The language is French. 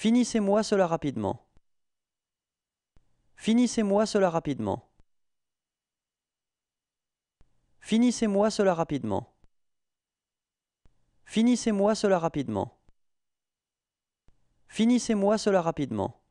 Finissez-moi cela rapidement. Finissez-moi cela rapidement. Finissez-moi cela rapidement. Finissez-moi cela rapidement. Finissez-moi cela rapidement.